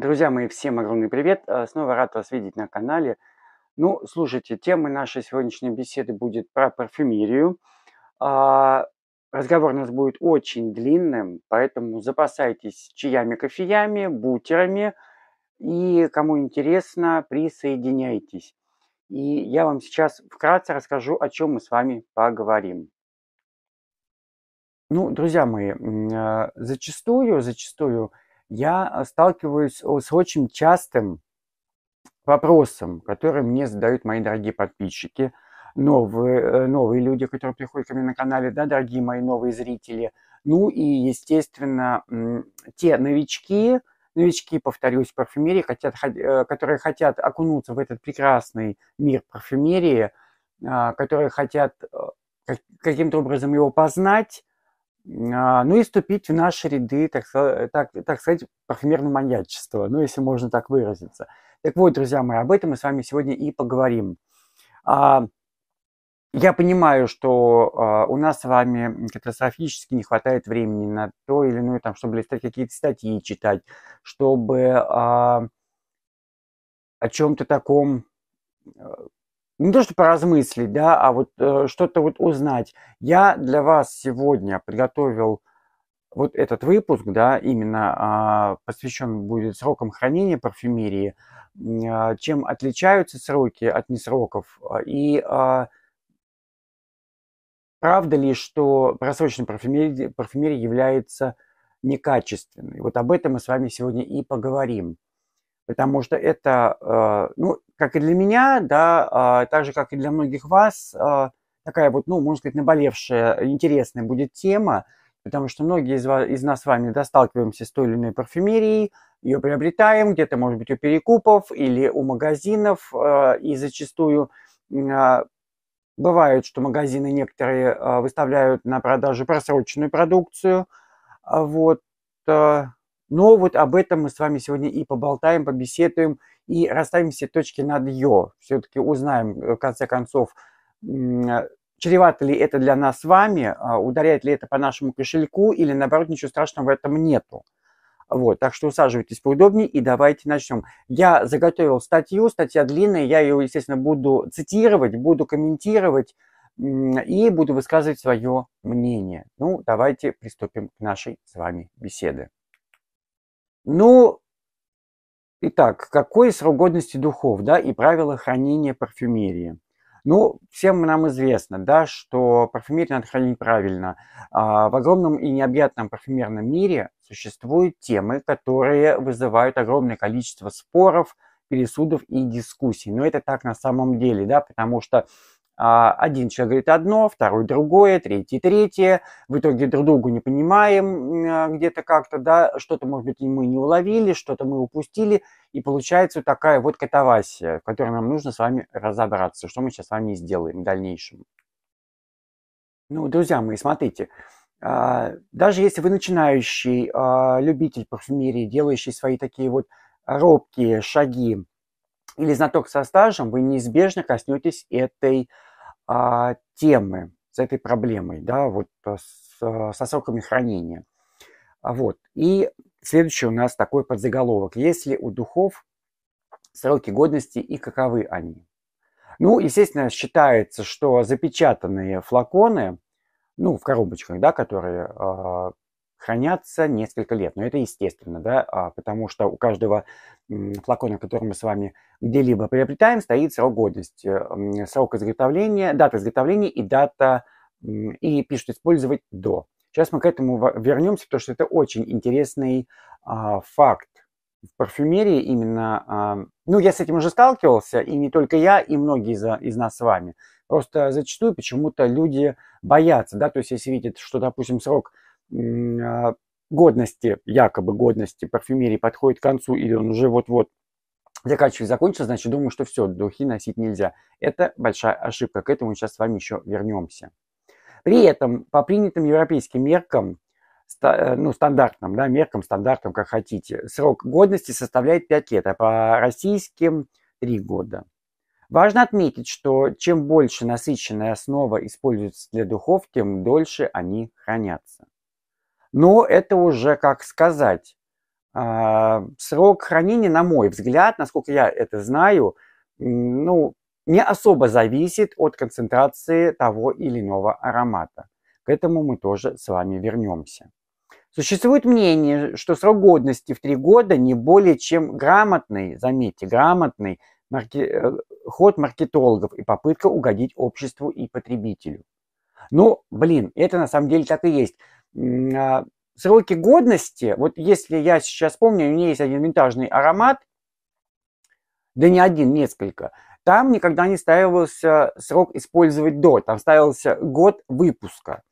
Друзья мои, всем огромный привет! Э, снова рад вас видеть на канале. Ну, слушайте, темой нашей сегодняшней беседы будет про парфюмерию. А, разговор у нас будет очень длинным, поэтому запасайтесь чаями, кофеями, бутерами. И кому интересно, присоединяйтесь. И я вам сейчас вкратце расскажу, о чем мы с вами поговорим. Ну, друзья мои, э, зачастую, зачастую – я а, сталкиваюсь с очень частым вопросом, который мне задают мои дорогие подписчики, новые, э, новые люди, которые приходят ко мне на канале, да, дорогие мои новые зрители. Ну и, естественно, те новички, новички, повторюсь, парфюмерии, хотят, э, которые хотят окунуться в этот прекрасный мир парфюмерии, а, которые хотят э, каким-то образом его познать, а, ну и вступить в наши ряды, так, так, так сказать, парфюмерного маньячества, ну если можно так выразиться. Так вот, друзья мои, об этом мы с вами сегодня и поговорим. А, я понимаю, что а, у нас с вами катастрофически не хватает времени на то или иное, там, чтобы листать какие-то статьи, читать, чтобы о чем-то таком не то, что поразмыслить, да, а вот э, что-то вот узнать. Я для вас сегодня подготовил вот этот выпуск, да, именно э, а, посвящен будет срокам хранения парфюмерии, э, чем отличаются сроки от несроков, а, и э, правда ли, что просроченная парфюмерия, парфюмерия является некачественной. Вот об этом мы с вами сегодня и поговорим. Потому что это, э, ну, как и для меня, да, а, так же, как и для многих вас, а, такая вот, ну, можно сказать, наболевшая, интересная будет тема, потому что многие из, вас, из нас с вами да, сталкиваемся с той или иной парфюмерией, ее приобретаем где-то, может быть, у перекупов или у магазинов, а, и зачастую бывает, что магазины некоторые выставляют на продажу просроченную продукцию, вот, но вот об этом мы с вами сегодня и поболтаем, побеседуем, и расставим все точки над «ё». Все-таки узнаем, э, в конце концов, э, чревато ли это для нас с вами, а, ударяет ли это по нашему кошельку, или наоборот, ничего страшного в этом нету. Вот, так что усаживайтесь поудобнее и давайте начнем. Я заготовил статью, статья длинная, я ее, естественно, буду цитировать, буду комментировать и буду высказывать свое мнение. Ну, давайте приступим к нашей с вами беседе. Ну, Итак, какой срок годности духов да, и правила хранения парфюмерии? Ну, всем нам известно, да, что парфюмерию надо хранить правильно. А, в огромном и необъятном парфюмерном мире существуют темы, которые вызывают огромное количество споров, пересудов и дискуссий. Но это так на самом деле, да, потому что а, один человек говорит одно, второй другое, третий третье. В итоге друг другу не понимаем а, где-то как-то, да, что-то, может быть, мы не уловили, что-то мы упустили. И получается такая вот катавасия, в которой нам нужно с вами разобраться, что мы сейчас с вами сделаем в дальнейшем. Ну, друзья мои, смотрите, а, даже если вы начинающий любитель парфюмерии, делающий свои такие вот робкие шаги или знаток со стажем, вы неизбежно коснетесь этой а, темы, с этой проблемой, да, вот э, с, э, со сроками хранения. А, вот. И следующий у нас такой подзаголовок. Если у духов сроки годности и каковы они? Ну, естественно, считается, что запечатанные флаконы, ну, в коробочках, да, которые а, хранятся несколько лет. Но это естественно, да, а, потому что у каждого флакона, который мы с вами где-либо приобретаем, стоит срок годности, срок изготовления, дата изготовления и дата, и пишут использовать до. Сейчас мы к этому вернемся, потому что это очень интересный а, факт. В парфюмерии именно, а, ну, я с этим уже сталкивался, и не только я, и многие из, из нас с вами. Просто зачастую почему-то люди боятся, да, то есть если видят, что, допустим, срок а, годности, якобы годности парфюмерии подходит к концу или он уже вот-вот заканчивает, закончился, значит, думаю, что все, духи носить нельзя. Это большая ошибка, к этому сейчас с вами еще вернемся. При этом по принятым европейским меркам, э, ну, стандартным, да, меркам, стандартам, как хотите, срок годности составляет 5 лет, а по российским 3 года. Важно отметить, что чем больше насыщенная основа используется для духов, тем дольше они хранятся. Но это уже как сказать. А, срок хранения, на мой взгляд, насколько я это знаю, ну, не особо зависит от концентрации того или иного аромата. К этому мы тоже с вами вернемся. Существует мнение, что срок годности в три года не более чем грамотный, заметьте, грамотный марке... Э, ход маркетологов и попытка угодить обществу и потребителю. Ну, блин, это на самом деле так и есть. А, сроки годности, вот если я сейчас помню, у меня есть один винтажный аромат, да не один, несколько, там никогда не ставился срок использовать до, там ставился год выпуска.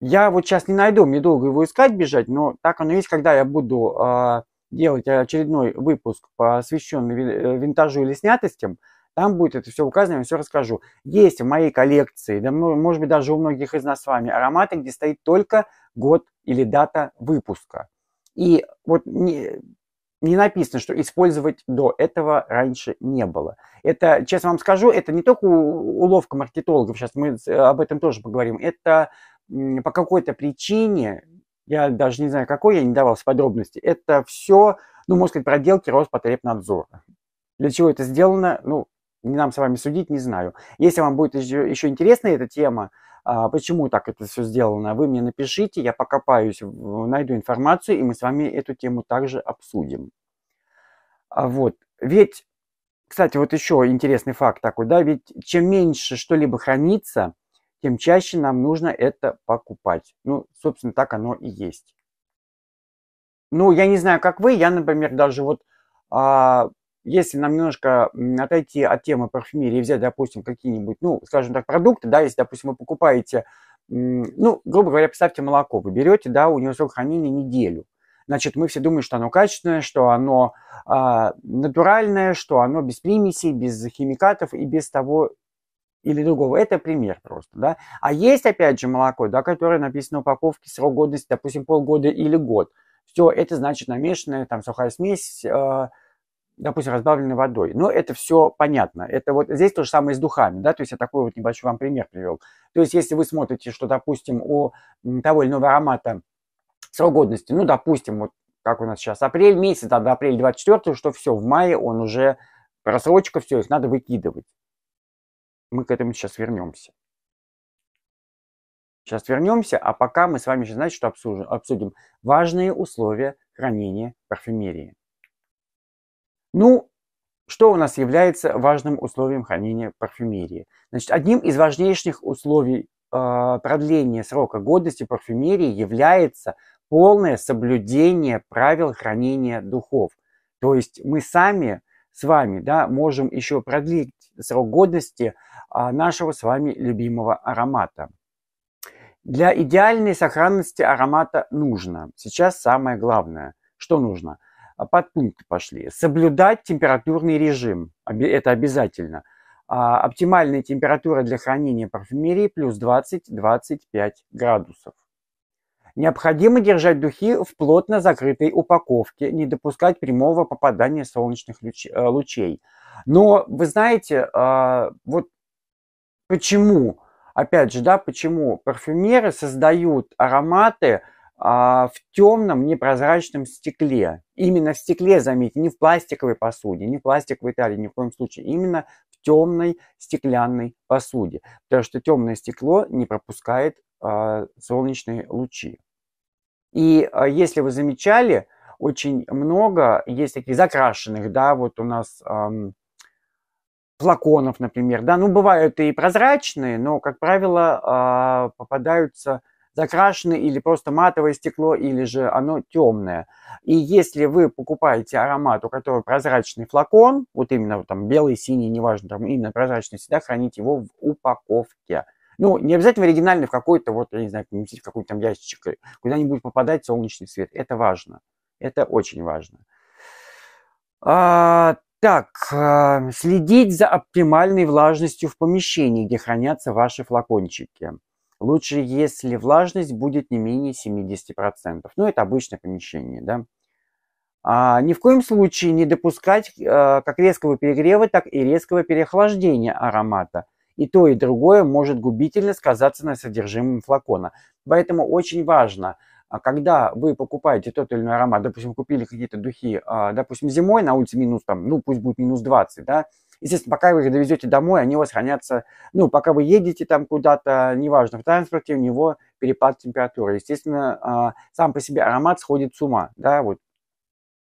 Я вот сейчас не найду, мне долго его искать, бежать, но так оно есть, когда я буду э, делать очередной выпуск, посвященный э, винтажу или снятостям, там будет это все указано, я вам все расскажу. Есть в моей коллекции, да, может быть, даже у многих из нас с вами, ароматы, где стоит только год или дата выпуска. И вот не, не написано, что использовать до этого раньше не было. Это, честно вам скажу, это не только уловка маркетологов, сейчас мы об этом тоже поговорим, это по какой-то причине, я даже не знаю какой, я не давался подробности, это все, ну, можно сказать, проделки Роспотребнадзора. Для чего это сделано, ну, не нам с вами судить, не знаю. Если вам будет еще, еще интересна эта тема, а, почему так это все сделано, вы мне напишите, я покопаюсь, найду информацию, и мы с вами эту тему также обсудим. А вот, ведь, кстати, вот еще интересный факт такой, да, ведь чем меньше что-либо хранится, тем чаще нам нужно это покупать. Ну, собственно, так оно и есть. Ну, я не знаю, как вы, я, например, даже вот а, если нам немножко отойти от темы парфюмерии и взять, допустим, какие-нибудь, ну, скажем так, продукты, да, если, допустим, вы покупаете, ну, грубо говоря, представьте молоко, вы берете, да, у него срок хранения неделю. Значит, мы все думаем, что оно качественное, что оно а, натуральное, что оно без примесей, без химикатов и без того или другого. Это пример просто, да. А есть, опять же, молоко, да, которое написано в упаковке срок годности, допустим, полгода или год. Все, это значит намешанное, там сухая смесь, а, допустим, разбавленной водой. Но это все понятно. Это вот здесь то же самое с духами, да, то есть я такой вот небольшой вам пример привел. То есть если вы смотрите, что, допустим, у того или иного аромата срок годности, ну, допустим, вот как у нас сейчас апрель месяц, а до апреля 24 что все, в мае он уже просрочка, все, их надо выкидывать. Мы к этому сейчас вернемся. Сейчас вернемся, а пока мы с вами, знаете, что обсудим, обсудим важные условия хранения парфюмерии. Ну, что у нас является важным условием хранения парфюмерии? Значит, одним из важнейших условий э, продления срока годности парфюмерии является полное соблюдение правил хранения духов. То есть мы сами с вами да, можем еще продлить срок годности э, нашего с вами любимого аромата. Для идеальной сохранности аромата нужно, сейчас самое главное, что нужно – а, под пункты пошли. Соблюдать температурный режим, это обязательно. А, Оптимальная температура для хранения парфюмерии плюс 20-25 градусов. Необходимо держать духи в плотно закрытой упаковке, не допускать прямого попадания солнечных э, лучей. Но вы знаете, а, вот почему, опять же, да, почему парфюмеры создают ароматы, а, в темном непрозрачном стекле. Именно в стекле, заметьте, не в пластиковой посуде, не в пластиковой таре, ни в коем случае. Именно в темной стеклянной посуде. Потому что темное стекло не пропускает э, солнечные лучи. И э, если вы замечали, очень много есть таких закрашенных, да, вот у нас эм, флаконов, например, да, ну бывают и прозрачные, но, как правило, э, попадаются закрашено или просто матовое стекло, или же оно темное. И если вы покупаете аромат, у которого прозрачный флакон, вот именно там белый, синий, неважно, там именно прозрачный, всегда хранить его в упаковке. Ну, не обязательно оригинальный в какой-то, вот, я не знаю, в какой-нибудь там ящичек, куда-нибудь попадать солнечный свет. Это важно. Это очень важно. А, так, а, следить за оптимальной влажностью в помещении, где хранятся ваши флакончики. Лучше, если влажность будет не менее 70%. Ну, это обычное помещение, да. А, ни в коем случае не допускать а, как резкого перегрева, так и резкого переохлаждения аромата. И то, и другое может губительно сказаться на содержимом флакона. Поэтому очень важно, а, когда вы покупаете тот или иной аромат, допустим, купили какие-то духи, а, допустим, зимой на улице минус, там, ну, пусть будет минус 20, да, Естественно, пока вы их довезете домой, они у вас хранятся, ну, пока вы едете там куда-то, неважно, в транспорте, у него перепад температуры. Естественно, а, сам по себе аромат сходит с ума, да, вот.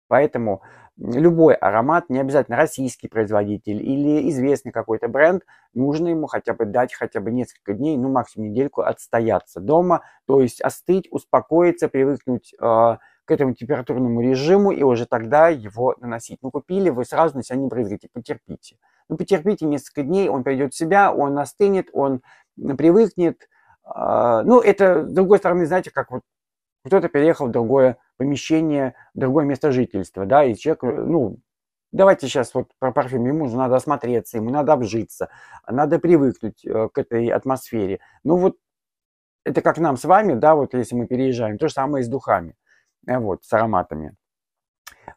Поэтому любой аромат, не обязательно российский производитель или известный какой-то бренд, нужно ему хотя бы дать хотя бы несколько дней, ну максимум недельку отстояться дома, то есть остыть, успокоиться, привыкнуть а, к этому температурному режиму и уже тогда его наносить. Ну, купили, вы сразу на себя не брызгаете, потерпите. Ну, потерпите несколько дней, он придет в себя, он остынет, он привыкнет. А, ну, это, с другой стороны, знаете, как вот кто-то переехал в другое помещение, в другое место жительства, да, и человек, ну, давайте сейчас вот про парфюм, ему же надо осмотреться, ему надо обжиться, надо привыкнуть э, к этой атмосфере. Ну, вот это как нам с вами, да, вот если мы переезжаем, то же самое и с духами. Э, вот, с ароматами.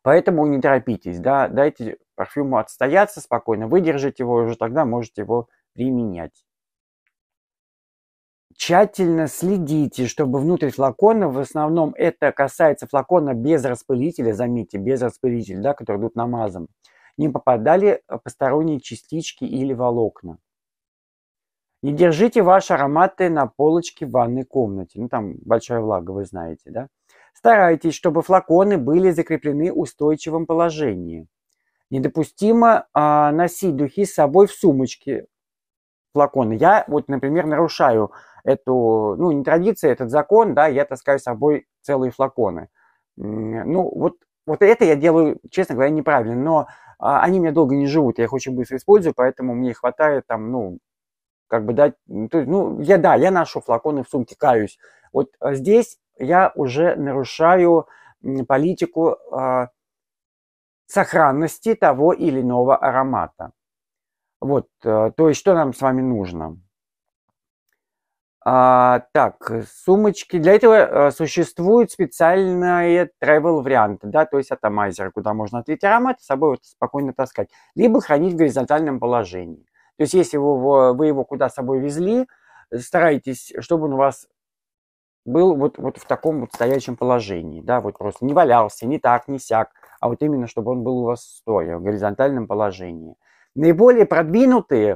Поэтому не торопитесь, да, дайте парфюму отстояться спокойно, выдержать его, уже тогда можете его применять. Тщательно следите, чтобы внутрь флакона, в основном это касается флакона без распылителя, заметьте, без распылителя, да, который идут намазом, не попадали посторонние частички или волокна. Не держите ваши ароматы на полочке в ванной комнате. Ну, там большая влага, вы знаете, да? Старайтесь, чтобы флаконы были закреплены в устойчивом положении. Недопустимо а, носить духи с собой в сумочке флаконы. Я вот, например, нарушаю эту, ну, не традицию, этот закон, да, я таскаю с собой целые флаконы. Ну, вот, вот это я делаю, честно говоря, неправильно, но а, они меня долго не живут, я их очень быстро использую, поэтому мне хватает там, ну, как бы дать, то есть, ну, я, да, я ношу флаконы в сумке, каюсь. Вот а, здесь я уже нарушаю политику а, сохранности того или иного аромата. Вот, э, то есть что нам с вами нужно? А, так, сумочки. Для этого э, существуют специальные travel варианты, да, то есть атомайзер, куда можно отлить аромат с собой вот спокойно таскать. Либо хранить в горизонтальном положении. То есть если вы, вы его куда с собой везли, старайтесь, чтобы он у вас был вот, вот в таком вот стоящем положении, да, вот просто не валялся, не так, не сяк, а вот именно, чтобы он был у вас стоя, в горизонтальном положении. Наиболее продвинутые,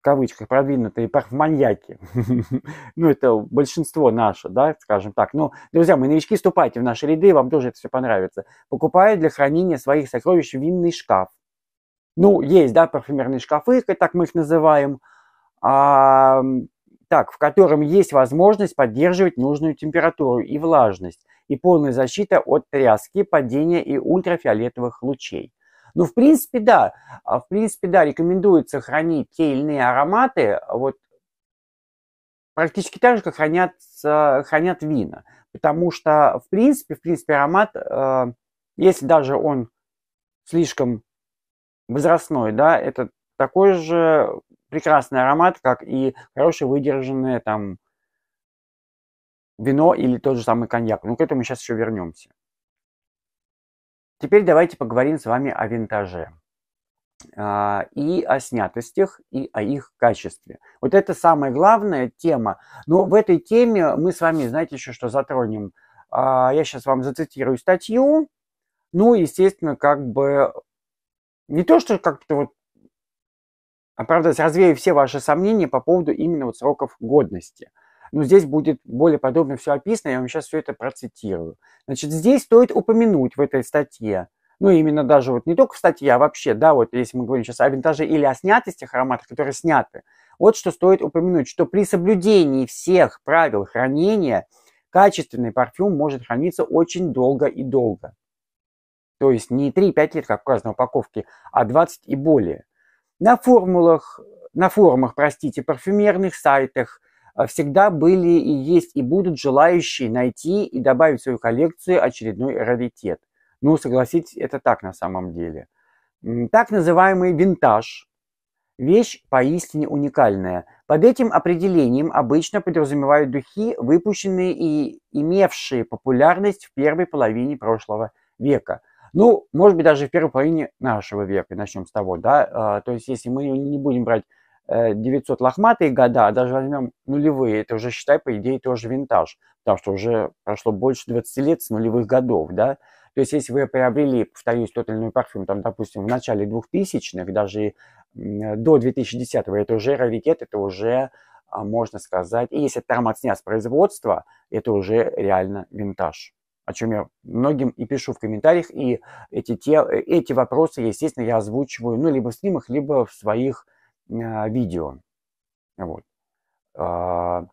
в кавычках, продвинутые парфманьяки, ну, это большинство наше, да, скажем так, но, друзья мои, новички, ступайте в наши ряды, вам тоже это все понравится, покупают для хранения своих сокровищ винный шкаф. Ну, есть, да, парфюмерные шкафы, как так мы их называем, а так, в котором есть возможность поддерживать нужную температуру и влажность, и полная защита от тряски, падения и ультрафиолетовых лучей. Ну, в принципе, да, а, в принципе, да, рекомендуется хранить те или иные ароматы, вот, практически так же, как хранят, хранят вина, потому что, в принципе, в принципе, аромат, э, если даже он слишком возрастной, да, это такой же прекрасный аромат, как и хорошее выдержанное там вино или тот же самый коньяк. Но ну, к этому сейчас еще вернемся. Теперь давайте поговорим с вами о винтаже а, и о снятостях, и о их качестве. Вот это самая главная тема. Но в этой теме мы с вами, знаете, еще что затронем. А, я сейчас вам зацитирую статью. Ну, естественно, как бы не то, что как-то вот правда, развею все ваши сомнения по поводу именно вот сроков годности. Но здесь будет более подробно все описано, я вам сейчас все это процитирую. Значит, здесь стоит упомянуть в этой статье, ну, именно даже вот не только в статье, а вообще, да, вот если мы говорим сейчас о винтаже или о снятости ароматов, которые сняты, вот что стоит упомянуть, что при соблюдении всех правил хранения качественный парфюм может храниться очень долго и долго. То есть не 3-5 лет, как указано в упаковке, а 20 и более. На формулах, на форумах, простите, парфюмерных сайтах э, всегда были и есть и будут желающие найти и добавить в свою коллекцию очередной раритет. Ну, согласитесь, это так на самом деле. Так называемый винтаж – вещь поистине уникальная. Под этим определением обычно подразумевают духи, выпущенные и имевшие популярность в первой половине прошлого века – ну, может быть, даже в первой половине нашего века, начнем с того, да, а, то есть если мы не будем брать 900 э, лохматые года, а даже возьмем нулевые, это уже, считай, по идее, тоже винтаж, потому что уже прошло больше 20 лет с нулевых годов, да, то есть если вы приобрели, повторюсь, тот или иной парфюм, там, допустим, в начале 2000-х, даже до 2010-го, это уже раритет, это уже, а, можно сказать, и если этот аромат снят с производства, это уже реально винтаж о чем я многим и пишу в комментариях. И эти, те, эти вопросы, естественно, я озвучиваю, ну, либо в стримах, либо в своих э, видео. Вот. Э,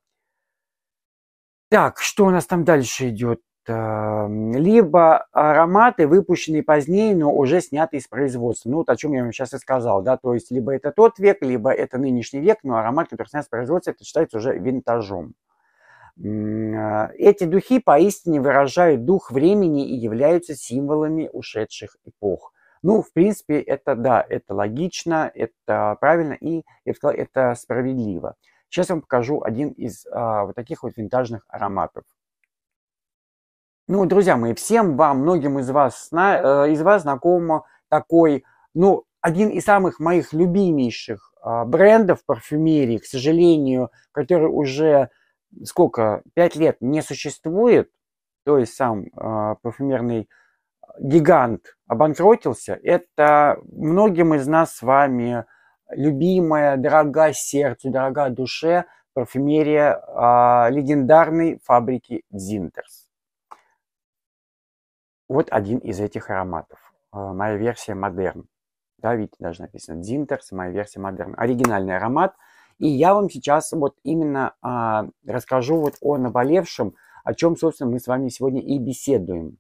так, что у нас там дальше идет? А, либо ароматы, выпущенные позднее, но уже сняты из производства. Ну, вот о чем я вам сейчас и сказал, да, то есть либо это тот век, либо это нынешний век, но аромат, который снят с производства, это считается уже винтажом. А, эти духи поистине выражают дух времени и являются символами ушедших эпох. Ну, в принципе, это да, это логично, это правильно и, я бы сказал, это справедливо. Сейчас я вам покажу один из а, вот таких вот винтажных ароматов. Ну, друзья мои, всем вам, многим из вас, на, э, из вас знакомо такой, ну, один из самых моих любимейших а, брендов парфюмерии, к сожалению, который уже сколько, пять лет не существует, то есть сам э, парфюмерный а, гигант обанкротился, это многим из нас с вами любимая, дорогая сердцу, дорогая душе парфюмерия э, легендарной фабрики Дзинтерс. Вот один из этих ароматов. Э, моя версия модерн. Да, видите, даже написано Дзинтерс, моя версия модерн. Оригинальный аромат – и я вам сейчас вот именно а, расскажу вот о наболевшем, о чем, собственно, мы с вами сегодня и беседуем.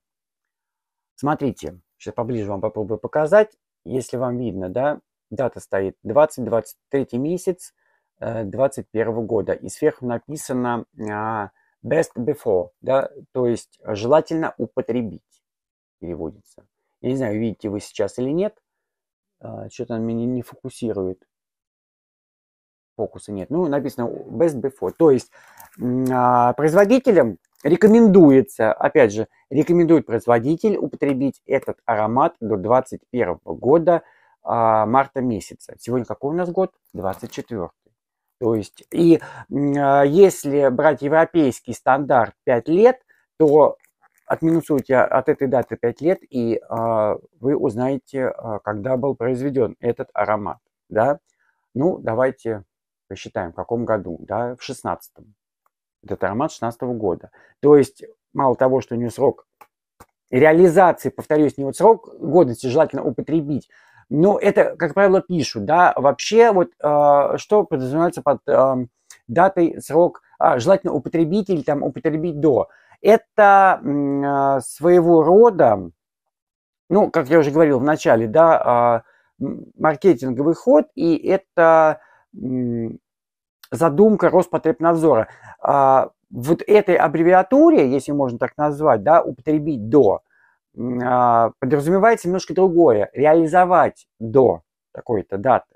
Смотрите, сейчас поближе вам попробую показать, если вам видно, да, дата стоит 20-23 месяц 2021 э, года, и сверху написано а, best before, да, то есть желательно употребить, переводится. Я не знаю, видите вы сейчас или нет, а, что-то меня не фокусирует фокуса нет. Ну, написано best before. То есть а, производителям рекомендуется, опять же, рекомендует производитель употребить этот аромат до 2021 года а, марта месяца. Сегодня какой у нас год? 24. То есть, и а, если брать европейский стандарт 5 лет, то отминусуйте от этой даты 5 лет, и вы узнаете, когда был произведен этот аромат. Да? Ну, давайте посчитаем, в каком году, да, в 16-м. Это аромат 16 -го года. То есть, мало того, что у нее срок реализации, повторюсь, не вот срок годности желательно употребить, но это, как правило, пишут, да, вообще вот э, что подразумевается под э, датой, срок, а, желательно употребить или там употребить до. Это э, своего рода, ну, как я уже говорил в начале, да, э, маркетинговый ход, и это задумка Роспотребнадзора. А, вот этой аббревиатуре, если можно так назвать, да, употребить до, а, подразумевается немножко другое. Реализовать до такой-то даты.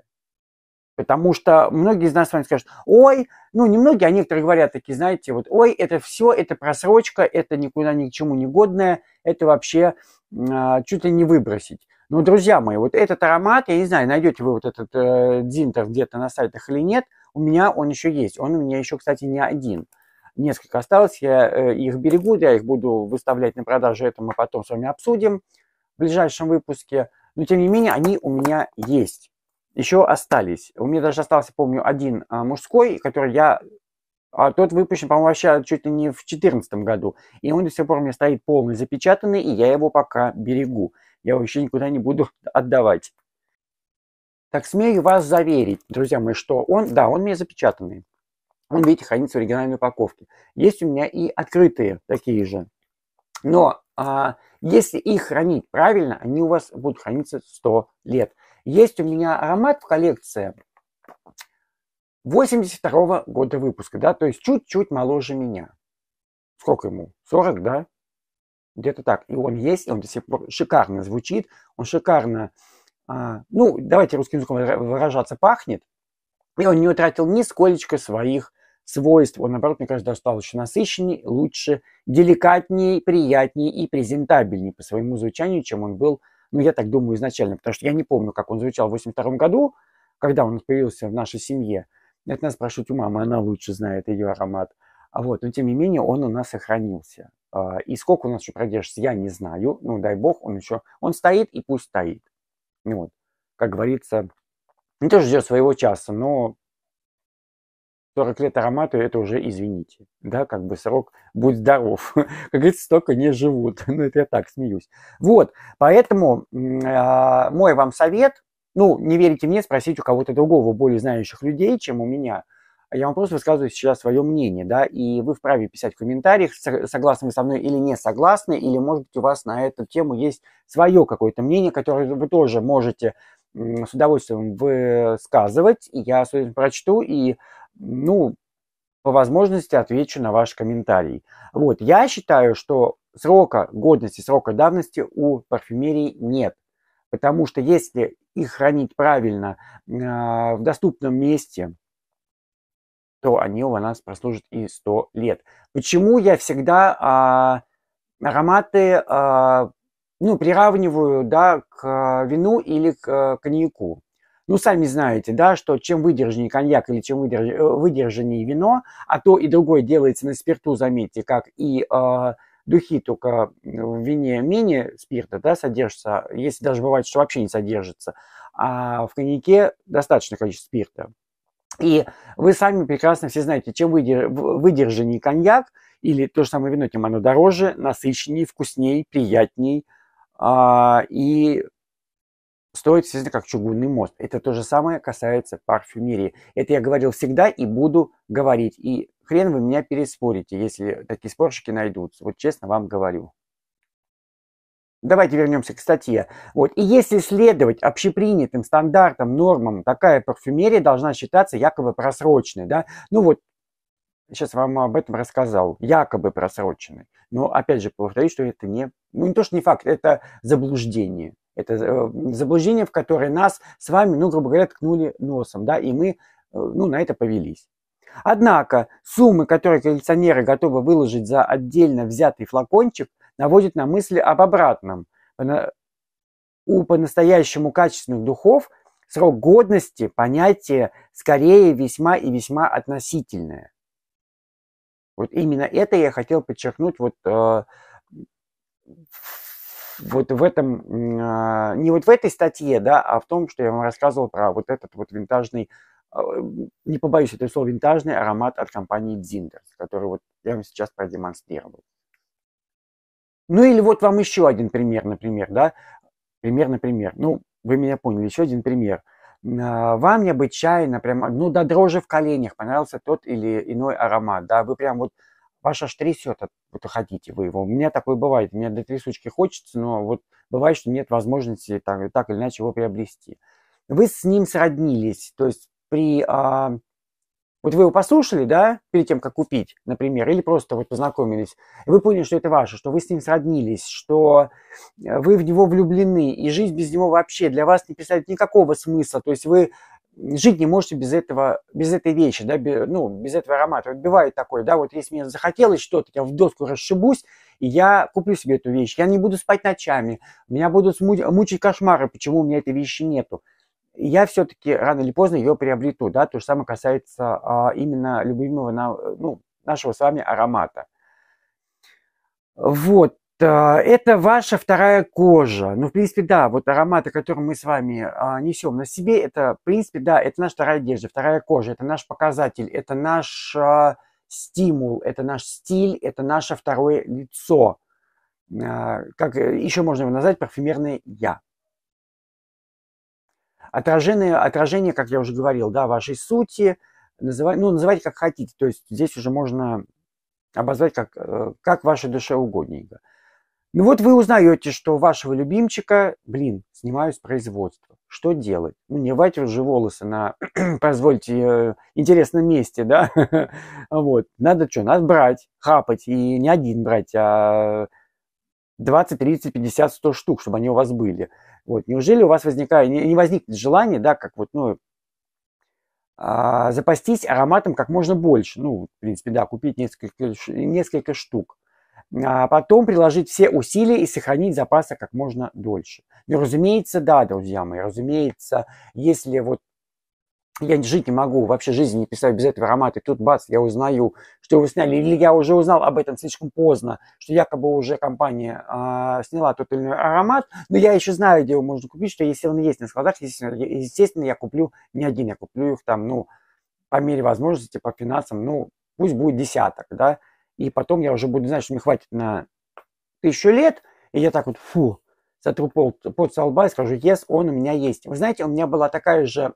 Потому что многие из нас с вами скажут, ой, ну не многие, а некоторые говорят такие, знаете, вот, ой, это все, это просрочка, это никуда ни к чему не годное, это вообще а, чуть ли не выбросить. Но, друзья мои, вот этот аромат, я не знаю, найдете вы вот этот э, дзинтер где-то на сайтах или нет, у меня он еще есть. Он у меня еще, кстати, не один. Несколько осталось, я э, их берегу, я их буду выставлять на продажу, это мы потом с вами обсудим в ближайшем выпуске. Но, тем не менее, они у меня есть. Еще остались. У меня даже остался, помню, один э, мужской, который я а тот выпущен, по-моему, вообще чуть ли не в 2014 году. И он до сих пор у меня стоит полный запечатанный, и я его пока берегу. Я его еще никуда не буду отдавать. Так смею вас заверить, друзья мои, что он, да, он у меня запечатанный. Он, видите, хранится в оригинальной упаковке. Есть у меня и открытые такие же. Но а, если их хранить правильно, они у вас будут храниться 100 лет. Есть у меня аромат в коллекции, 82 -го года выпуска, да, то есть чуть-чуть моложе меня. Сколько ему? 40, да? Где-то так. И он есть, и он до сих пор шикарно звучит, он шикарно, а, ну, давайте русским языком выражаться, пахнет. И он не утратил нисколечко своих свойств. Он, наоборот, мне кажется, стал еще насыщеннее, лучше, деликатнее, приятнее и презентабельнее по своему звучанию, чем он был, ну, я так думаю, изначально. Потому что я не помню, как он звучал в 82 году, когда он появился в нашей семье. Это нас спрашивать у мамы, она лучше знает ее аромат. А вот, но тем не менее он у нас сохранился. А, и сколько у нас еще продержится, я не знаю. Ну, дай бог, он еще... Он стоит и пусть стоит. вот, как говорится, не тоже ждет своего часа, но 40 лет аромата, это уже, извините, да, как бы срок «будь здоров». Как говорится, столько не живут. Ну, это я так смеюсь. Вот, поэтому а, мой вам совет, ну, не верите мне, спросите у кого-то другого, более знающих людей, чем у меня. Я вам просто высказываю сейчас свое мнение, да, и вы вправе писать в комментариях, согласны вы со мной или не согласны, или, может быть, у вас на эту тему есть свое какое-то мнение, которое вы тоже можете с удовольствием высказывать, и я, соответственно, прочту, и, ну, по возможности отвечу на ваш комментарий. Вот, я считаю, что срока годности, срока давности у парфюмерии нет. Потому что если их хранить правильно а, в доступном месте, то они у нас прослужат и 100 лет. Почему я всегда а, ароматы а, ну, приравниваю да, к вину или к коньяку? Ну, сами знаете, да, что чем выдержаннее коньяк или чем выдерж... выдержаннее вино, а то и другое делается на спирту, заметьте, как и э, духи только в вине менее спирта да, содержится, если даже бывает, что вообще не содержится, а в коньяке достаточно количество спирта. И вы сами прекрасно все знаете, чем выдержаннее коньяк или то же самое вино, тем оно дороже, насыщеннее, вкуснее, приятней а, и стоит, естественно, как чугунный мост. Это то же самое касается парфюмерии. Это я говорил всегда и буду говорить. И Хрен вы меня переспорите, если такие спорщики найдутся. Вот честно вам говорю. Давайте вернемся к статье. Вот. И если следовать общепринятым стандартам, нормам, такая парфюмерия должна считаться якобы просроченной. Да? Ну вот, сейчас вам об этом рассказал, якобы просроченной. Но опять же повторюсь, что это не, ну не то, что не факт, это заблуждение. Это э, заблуждение, в которое нас с вами, ну, грубо говоря, ткнули носом, да, и мы, э, ну, на это повелись. Однако суммы, которые коллекционеры готовы выложить за отдельно взятый флакончик, наводят на мысли об обратном. У по-настоящему качественных духов срок годности понятие скорее весьма и весьма относительное. Вот именно это я хотел подчеркнуть вот, э, вот в этом, э, не вот в этой статье, да, а в том, что я вам рассказывал про вот этот вот винтажный а, э, не побоюсь этого слова, винтажный аромат от компании Дзиндерс, который вот я вам сейчас продемонстрировал. Ну или вот вам еще один пример, например, да, пример, например, ну, вы меня поняли, еще один пример. А, вам необычайно, прям, ну, до дрожи в коленях понравился тот или иной аромат, да, вы прям вот, ваш аж трясет, от, вот хотите вы его. У меня такое бывает, мне меня до трясучки хочется, но вот бывает, что нет возможности так, так или иначе его приобрести. Вы с ним сроднились, то есть при... А, вот вы его послушали, да, перед тем, как купить, например, или просто вот познакомились, и вы поняли, что это ваше, что вы с ним сроднились, что вы в него влюблены, и жизнь без него вообще для вас не представляет никакого смысла, то есть вы жить не можете без этого, без этой вещи, да, без, ну, без этого аромата. Вот бывает такое, да, вот если мне захотелось что-то, я в доску расшибусь, и я куплю себе эту вещь. Я не буду спать ночами, меня будут мучить кошмары, почему у меня этой вещи нету я все-таки рано или поздно ее приобрету, да, то же самое касается а, именно любимого на, ну, нашего с вами аромата. Вот, а, это ваша вторая кожа. Ну, в принципе, да, вот ароматы, которые мы с вами а, несем на себе, это, в принципе, да, это наша вторая одежда, вторая кожа, это наш показатель, это наш а, стимул, это наш стиль, это наше второе лицо. А, как э, еще можно его назвать, парфюмерное «я». Отражение, отражение, как я уже говорил, да, вашей сути, называй, ну, называйте как хотите, то есть здесь уже можно обозвать как, э, как ваше душе угодненько. Ну вот вы узнаете, что вашего любимчика, блин, снимаю с производства. Что делать? Ну, не рвайте уже волосы на, позвольте, э, интересном месте, да? вот. Надо что, надо брать, хапать. И не один брать, а 20, 30, 50, 100 штук, чтобы они у вас были. Вот, неужели у вас возникает, не, не возникнет желание, да, как вот, ну, а, запастись ароматом как можно больше, ну, в принципе, да, купить несколько, несколько штук, а потом приложить все усилия и сохранить запасы как можно дольше. Ну, разумеется, да, друзья мои, разумеется, если вот я жить не могу, вообще жизни не писать без этого аромата. И тут бац, я узнаю, что его сняли. Или я уже узнал об этом слишком поздно, что якобы уже компания э, сняла тот или иной аромат, но я еще знаю, где его можно купить, что если он есть на складах, естественно, естественно я куплю не один, я куплю их там, ну, по мере возможности, по финансам, ну, пусть будет десяток, да, и потом я уже буду знать, что мне хватит на тысячу лет, и я так вот, фу, сотру пот со лба и скажу, yes, он у меня есть. Вы знаете, у меня была такая же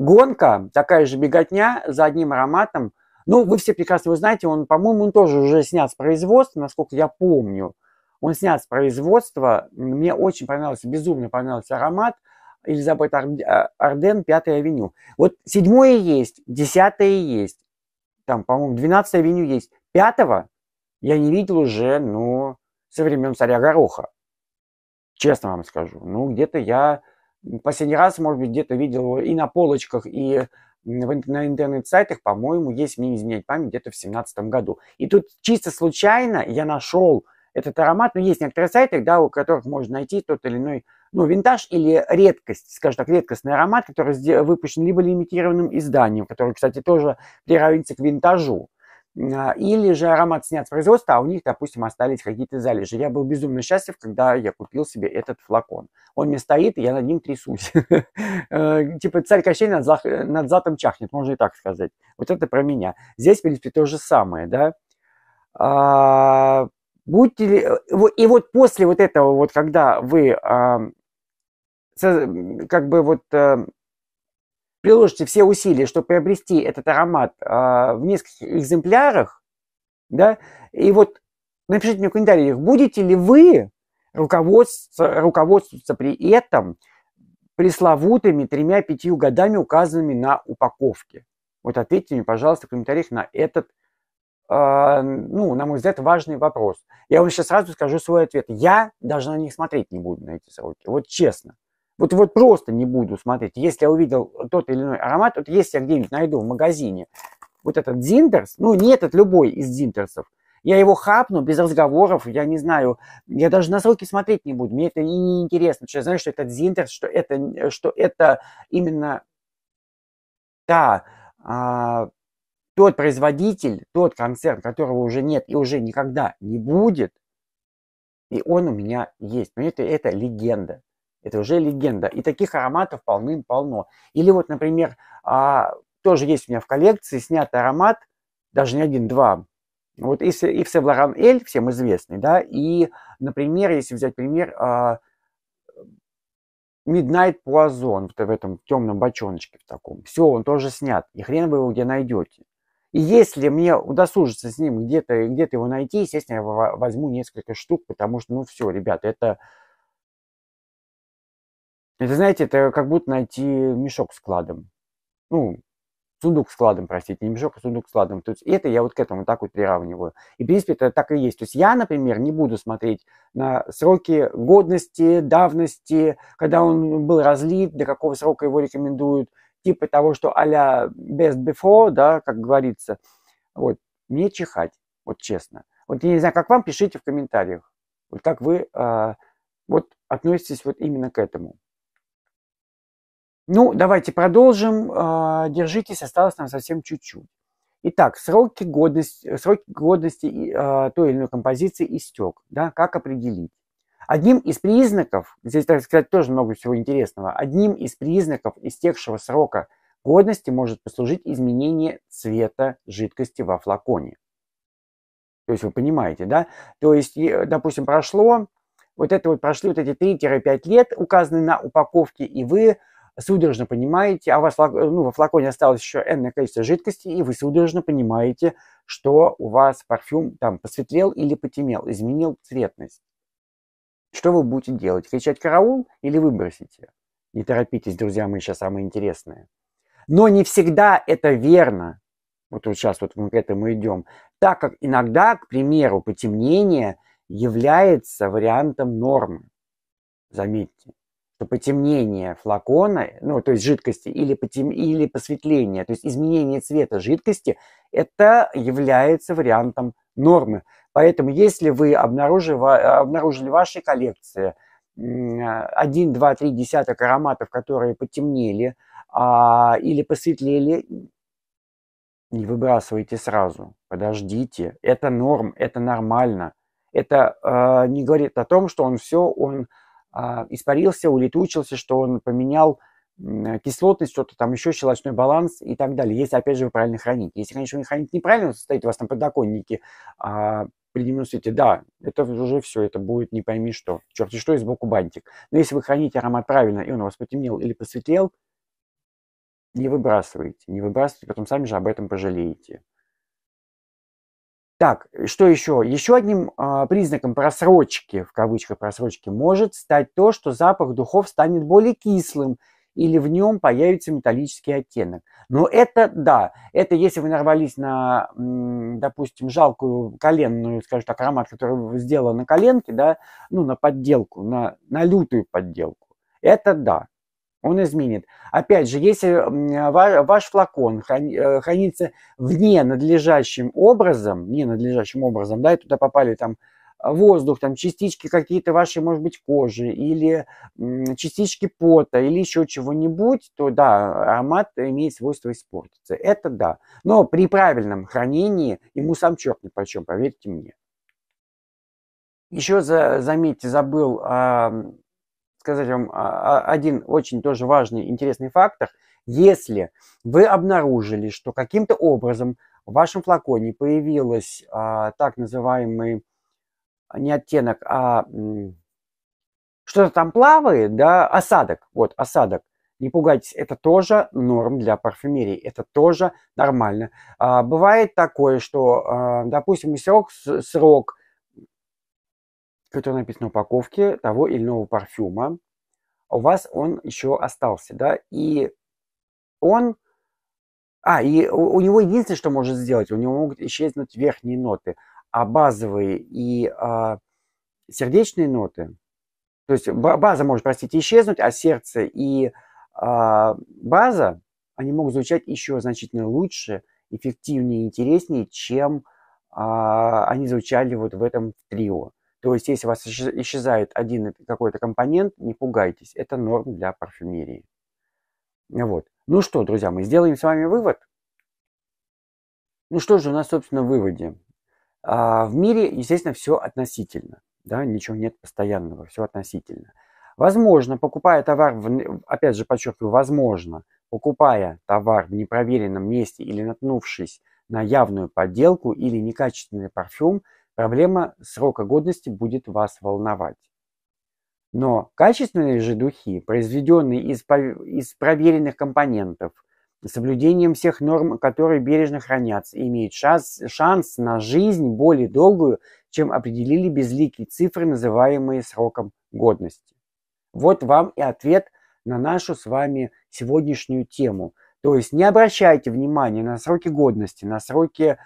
гонка, такая же беготня за одним ароматом. Ну, вы все прекрасно его знаете, он, по-моему, он тоже уже снят с производства, насколько я помню. Он снят с производства. Мне очень понравился, безумно понравился аромат. Элизабет а, Арден, 5 авеню. Вот 7 есть, 10 есть, там, по-моему, 12 авеню есть. 5 я не видел уже, ну, со времен царя Гороха. Честно вам скажу. Ну, где-то я Последний раз, может быть, где-то видел его и на полочках, и на интернет-сайтах, по-моему, есть мне не изменять память, где-то в 2017 году. И тут чисто случайно я нашел этот аромат. ну, есть некоторые сайты, да, у которых можно найти тот или иной ну, винтаж или редкость, скажем так, редкостный аромат, который выпущен либо лимитированным изданием, который, кстати, тоже приравнится к винтажу. А, или же аромат снят с производства, а у них, допустим, остались какие-то залежи. Я был безумно счастлив, когда я купил себе этот флакон. Он мне стоит, и я над ним трясусь. Э, типа царь Кощей над златом чахнет, можно и так сказать. Вот это про меня. Здесь, в принципе, то же самое, да. А, будьте ли... Э, и вот после вот этого, вот когда вы а, как бы вот э, приложите все усилия, чтобы приобрести этот аромат а, в нескольких экземплярах, да, и вот напишите мне в комментариях, будете ли вы руководствоваться, руководствоваться при этом пресловутыми тремя-пятью годами, указанными на упаковке. Вот ответьте мне, пожалуйста, в комментариях на этот, э, ну, на мой взгляд, важный вопрос. Я вам сейчас сразу скажу свой ответ. Я даже на них смотреть не буду, на эти сроки. Вот честно. Вот, вот просто не буду смотреть. Если я увидел тот или иной аромат, вот если я где-нибудь найду в магазине вот этот Динтерс, ну, не этот любой из Динтерсов, я его хапну без разговоров, я не знаю, я даже на сроки смотреть не буду, мне это и не интересно, потому что я знаю, что это Дзинтерс, что это, что это именно та, а, тот производитель, тот концерт, которого уже нет и уже никогда не будет, и он у меня есть. Понимаете, это легенда. Это уже легенда. И таких ароматов полным-полно. Или вот, например, а, тоже есть у меня в коллекции снят аромат, даже не один, два. Вот и, и в Севлоран Эль, всем известный, да, и, например, если взять пример, а, Midnight вот в этом темном бочоночке в таком. Все, он тоже снят. И хрен вы его где найдете. И если мне удосужится с ним где-то где, -то, где -то его найти, естественно, я возьму несколько штук, потому что, ну все, ребята, это это, знаете, это как будто найти мешок с кладом. Ну, сундук с кладом, простите, не мешок, а сундук с кладом. То есть это я вот к этому так вот приравниваю. И, в принципе, это так и есть. То есть я, например, не буду смотреть на сроки годности, давности, когда он был разлит, до какого срока его рекомендуют, типа того, что а best before, да, как говорится. Вот, мне чихать, вот честно. Вот я не знаю, как вам, пишите в комментариях, вот как вы э, вот относитесь вот именно к этому. Ну, давайте продолжим. А, держитесь, осталось нам совсем чуть-чуть. Итак, сроки годности, э, сроки годности а, той или иной композиции истек. Да? Как определить? Одним из признаков, здесь, так сказать, тоже много всего интересного, одним из признаков истекшего срока годности может послужить изменение цвета жидкости во флаконе. То есть вы понимаете, да? То есть, допустим, прошло, вот это вот прошли вот эти 3-5 лет, указанные на упаковке, и вы судорожно понимаете, а у вас ну, во флаконе осталось еще энное количество жидкости, и вы судорожно понимаете, что у вас парфюм там посветлел или потемел, изменил цветность. Что вы будете делать? Кричать «караул» или выбросите? Не торопитесь, друзья мои, сейчас самое интересное. Но не всегда это верно. Вот, вот сейчас вот мы к этому идем. Так как иногда, к примеру, потемнение является вариантом нормы. Заметьте потемнение флакона, ну, то есть жидкости, или, потем... или посветление, то есть изменение цвета жидкости, это является вариантом нормы. Поэтому если вы обнаружили, обнаружили в вашей коллекции 1, 2, 3 десяток ароматов, которые потемнели а, или посветлели, не выбрасывайте сразу, подождите. Это норм, это нормально. Это э, не говорит о том, что он все, он а, испарился, улетучился, что он поменял э, кислотность, что-то там еще, щелочной баланс и так далее. Если, опять же, вы правильно храните. Если, конечно, вы храните неправильно, вы стоите у вас на подоконнике а, при свете. да, это уже все, это будет не пойми что. Черт, и что, и сбоку бантик. Но если вы храните аромат правильно, и он у вас потемнел или посветлел, не выбрасывайте, не выбрасывайте, потом сами же об этом пожалеете. Так, э, что еще? Еще одним э, признаком просрочки, в кавычках просрочки, может стать то, что запах духов станет более кислым или в нем появится металлический оттенок. Но это да, это если вы нарвались на, допустим, жалкую коленную, скажем так, аромат, который сделан на коленке, да, ну, на подделку, на, на лютую подделку. Это да он изменит. Опять же, если ваш флакон э, хранится в ненадлежащим образом, ненадлежащим образом, да, и туда попали там э, воздух, там частички какие-то ваши, может быть, кожи, или частички пота, или еще чего-нибудь, то да, аромат имеет свойство испортиться. Это да. Но при правильном хранении ему сам черт ни чем, поверьте мне. Еще за, заметьте, забыл сказать вам а, а, один очень тоже важный, интересный фактор. Если вы обнаружили, что каким-то образом в вашем флаконе появилась а, так называемый а, не оттенок, а что-то там плавает, да, осадок, вот осадок, не пугайтесь, это тоже норм для парфюмерии, это тоже нормально. А, бывает такое, что, а, допустим, срок, срок которое написано на упаковке того или иного парфюма, а у вас он еще остался, да, и он... А, и у, него единственное, что может сделать, у него могут исчезнуть верхние ноты, а базовые и а, сердечные ноты, то есть база может, простите, исчезнуть, а сердце и а, база, они могут звучать еще значительно лучше, эффективнее интереснее, чем а, они звучали вот в этом трио. То есть, если у вас исчезает один какой-то компонент, не пугайтесь, это норм для парфюмерии. Вот. Ну что, друзья, мы сделаем с вами вывод. Ну что же у нас, собственно, в выводе? А, в мире, естественно, все относительно. Да, ничего нет постоянного, все относительно. Возможно, покупая товар, в, опять же подчеркиваю, возможно, покупая товар в непроверенном месте или наткнувшись на явную подделку или некачественный парфюм – Проблема срока годности будет вас волновать. Но качественные же духи, произведенные из, из проверенных компонентов, с соблюдением всех норм, которые бережно хранятся, имеют шанс, шанс на жизнь более долгую, чем определили безликие цифры, называемые сроком годности. Вот вам и ответ на нашу с вами сегодняшнюю тему – то есть не обращайте внимания на сроки годности, на сроки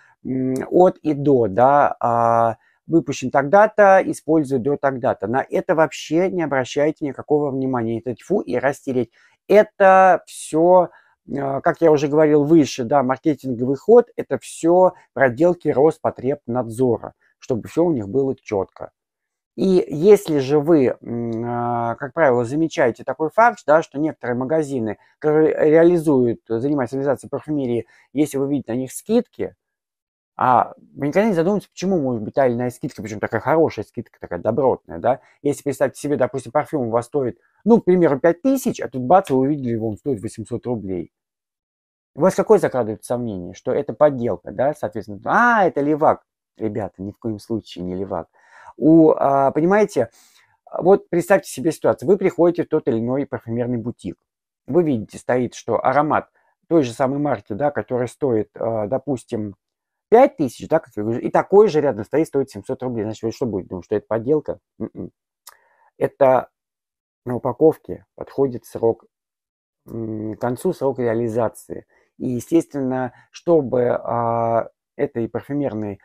от и до, да, а, выпущен тогда-то, использую до тогда-то. На это вообще не обращайте никакого внимания. Это тьфу и растереть. Это все, а, как я уже говорил выше, да, маркетинговый ход, это все проделки Роспотребнадзора, чтобы все у них было четко. И если же вы, а, как правило, замечаете такой факт, да, что некоторые магазины, которые реализуют, занимаются реализацией парфюмерии, если вы видите на них скидки, а вы никогда не задумываетесь, почему может быть та или иная скидка, причем такая хорошая скидка, такая добротная, да? Если представьте себе, допустим, парфюм у вас стоит, ну, к примеру, 5000, а тут бац, вы увидели, он стоит 800 рублей. У вас какое закрадывает сомнение, что это подделка, да, соответственно, а, это левак. Ребята, ни в коем случае не левак у, а, понимаете, вот представьте себе ситуацию. Вы приходите в тот или иной парфюмерный бутик. Вы видите, стоит, что аромат той же самой марки, да, которая стоит, а, допустим, 5 тысяч, да, как я говорю, и такой же рядом стоит, стоит 700 рублей. Значит, вы что будет? Думаю, что это подделка? Н-н. М-м. Это на упаковке подходит срок, к концу срок реализации. И, естественно, чтобы а, этой парфюмерной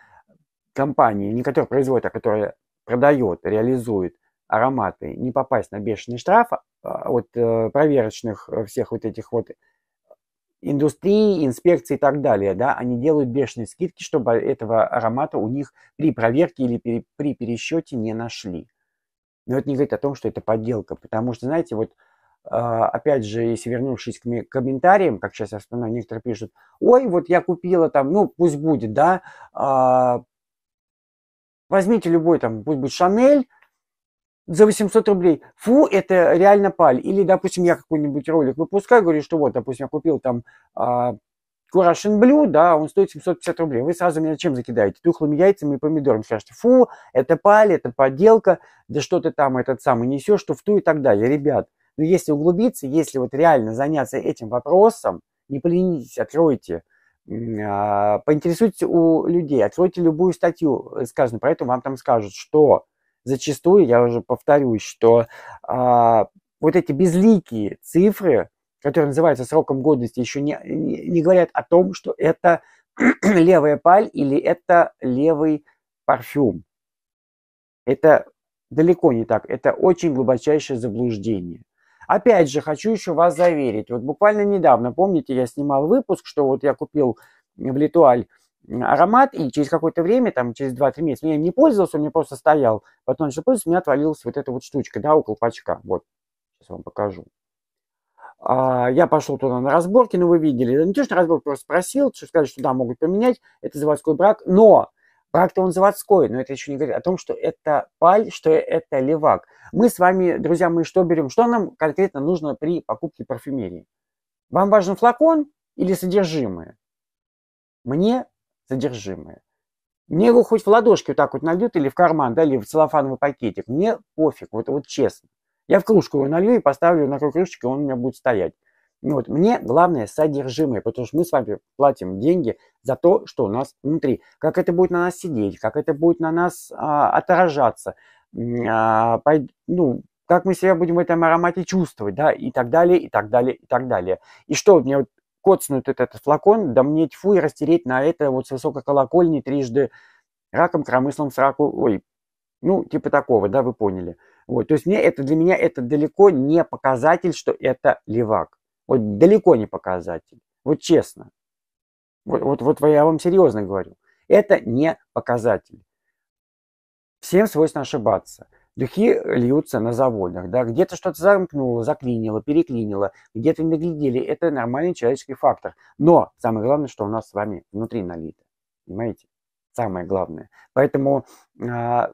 компании, не который производит, а которая продает, реализует ароматы, не попасть на бешеные штрафы а, от э, проверочных э, всех вот этих вот индустрии, инспекции и так далее, да, они делают бешеные скидки, чтобы этого аромата у них при проверке или при, при пересчете не нашли. Но это не говорит о том, что это подделка, потому что, знаете, вот э, опять же, если вернувшись к комментариям, как сейчас я вспоминаю, некоторые пишут, ой, вот я купила там, ну, пусть будет, да, а, Возьмите любой там, пусть будет Шанель, за 800 рублей. Фу, это реально паль. Или, допустим, я какой-нибудь ролик выпускаю, говорю, что вот, допустим, я купил там а, Курашин Блю, да, он стоит 750 рублей. Вы сразу меня чем закидаете? Тухлыми яйцами и помидорами. Скажете, фу, это паль, это подделка, да что ты там этот самый несешь, что в ту и так далее. Ребят, но ну если углубиться, если вот реально заняться этим вопросом, не поленитесь, откройте а, поинтересуйтесь у людей, откройте любую статью, э, скажем, про это вам там скажут, что зачастую, я уже повторюсь, что а, вот эти безликие цифры, которые называются сроком годности, еще не, не говорят о том, что это левая паль или это левый парфюм. Это далеко не так, это очень глубочайшее заблуждение. Опять же, хочу еще вас заверить. Вот буквально недавно, помните, я снимал выпуск, что вот я купил в Литуаль аромат, и через какое-то время, там, через 2-3 месяца, я им не пользовался, он мне просто стоял. Потом начал пользоваться, у меня отвалилась вот эта вот штучка, да, у колпачка. Вот, сейчас вам покажу. А, я пошел туда на разборки, но ну, вы видели, не то, что разбор, просто спросил, что сказали, что да, могут поменять, это заводской брак, но Брак-то он заводской, но это еще не говорит о том, что это паль, что это левак. Мы с вами, друзья мои, что берем? Что нам конкретно нужно при покупке парфюмерии? Вам важен флакон или содержимое? Мне содержимое. Мне его хоть в ладошки вот так вот нальют или в карман, да, или в целлофановый пакетик. Мне пофиг, вот, вот честно. Я в кружку его налью и поставлю на кружечке, он у меня будет стоять. Ну Вот. Мне главное содержимое, потому что мы с вами платим деньги за то, что у нас внутри. Как это будет на нас сидеть, как это будет на нас а, отражаться, а, пой, ну, как мы себя будем в этом аромате чувствовать, да, и так далее, и так далее, и так далее. И что, мне вот коцнут этот, этот флакон, да мне тьфу и растереть на это вот с высокой колокольни трижды раком, кромыслом, сраку, ой, ну, типа такого, да, вы поняли. Вот, то есть мне это для меня это далеко не показатель, что это левак. Вот далеко не показатель. Вот честно. Вот, вот, вот я вам серьезно говорю. Это не показатель. Всем свойственно ошибаться. Духи льются на заводах, да, где-то что-то замкнуло, заклинило, переклинило, где-то не доглядели. Это нормальный человеческий фактор. Но самое главное, что у нас с вами внутри налито. Понимаете? Самое главное. Поэтому э,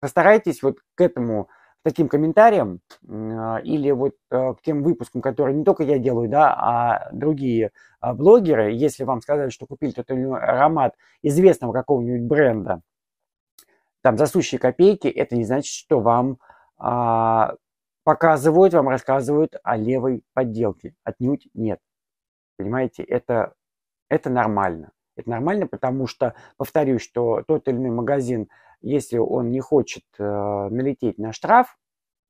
постарайтесь вот к этому таким комментариям а, или вот а, к тем выпускам, которые не только я делаю, да, а другие а, блогеры, если вам сказали, что купили тот или иной аромат известного какого-нибудь бренда, там, за сущие копейки, это не значит, что вам а, показывают, вам рассказывают о левой подделке. Отнюдь нет. Понимаете, это, это нормально. Это нормально, потому что, повторюсь, что тот или иной магазин если он не хочет э, налететь на штраф,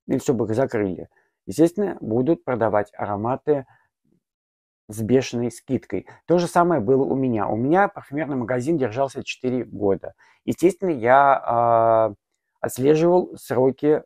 или чтобы их закрыли, естественно, будут продавать ароматы с бешеной скидкой. То же самое было у меня. У меня парфюмерный магазин держался 4 года. Естественно, я э, отслеживал сроки,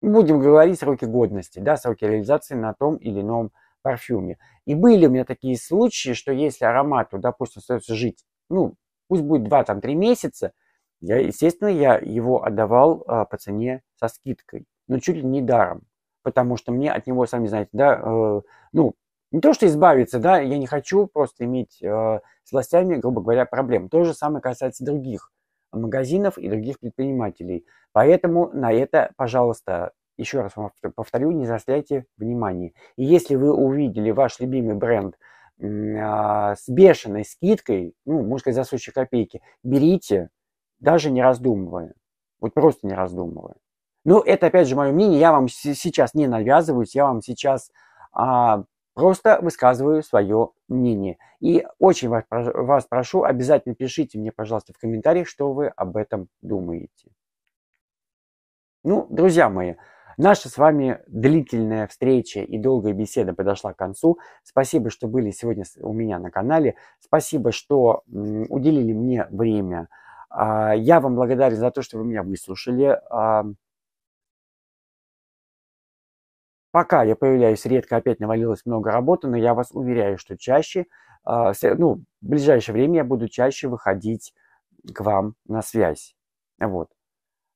будем говорить, сроки годности, да, сроки реализации на том или ином парфюме. И были у меня такие случаи, что если аромату, допустим, остается жить, ну, пусть будет 2-3 месяца, я, естественно, я его отдавал а, по цене со скидкой, но чуть ли не даром, потому что мне от него, сами знаете, да, э, ну, не то, что избавиться, да, я не хочу просто иметь э, с властями, грубо говоря, проблем. То же самое касается других магазинов и других предпринимателей. Поэтому на это, пожалуйста, еще раз вам повторю, не застряйте внимание. И если вы увидели ваш любимый бренд э, с бешеной скидкой, ну, можно сказать, за сущие копейки, берите, даже не раздумывая. Вот просто не раздумывая. Ну, это, опять же, мое мнение. Я вам сейчас не навязываюсь, я вам сейчас а, просто высказываю свое мнение. И очень вас, вас прошу, обязательно пишите мне, пожалуйста, в комментариях, что вы об этом думаете. Ну, друзья мои, наша с вами длительная встреча и долгая беседа подошла к концу. Спасибо, что были сегодня у меня на канале. Спасибо, что уделили мне время. А, я вам благодарен за то, что вы меня выслушали. А, пока я появляюсь редко, опять навалилось много работы, но я вас уверяю, что чаще, а, ну, в ближайшее время я буду чаще выходить к вам на связь. Вот.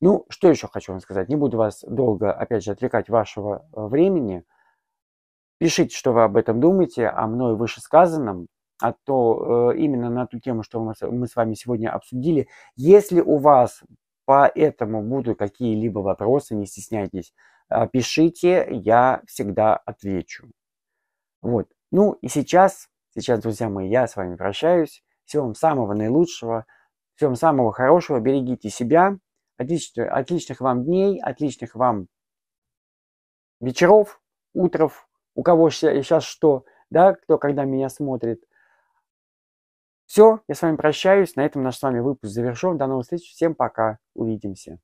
Ну, что еще хочу вам сказать. Не буду вас долго, опять же, отвлекать вашего э, времени. Пишите, что вы об этом думаете, о мной вышесказанном а то э, именно на ту тему, что мы с вами сегодня обсудили. Если у вас по этому будут какие-либо вопросы, не стесняйтесь, пишите, я всегда отвечу. Вот. Ну и сейчас, сейчас, друзья мои, я с вами прощаюсь. Всего вам самого наилучшего, всего вам самого хорошего. Берегите себя. отличных, отличных вам дней, отличных вам вечеров, утров, у кого сейчас что, да, кто когда меня смотрит. Все, я с вами прощаюсь. На этом наш с вами выпуск завершен. До новых встреч. Всем пока. Увидимся.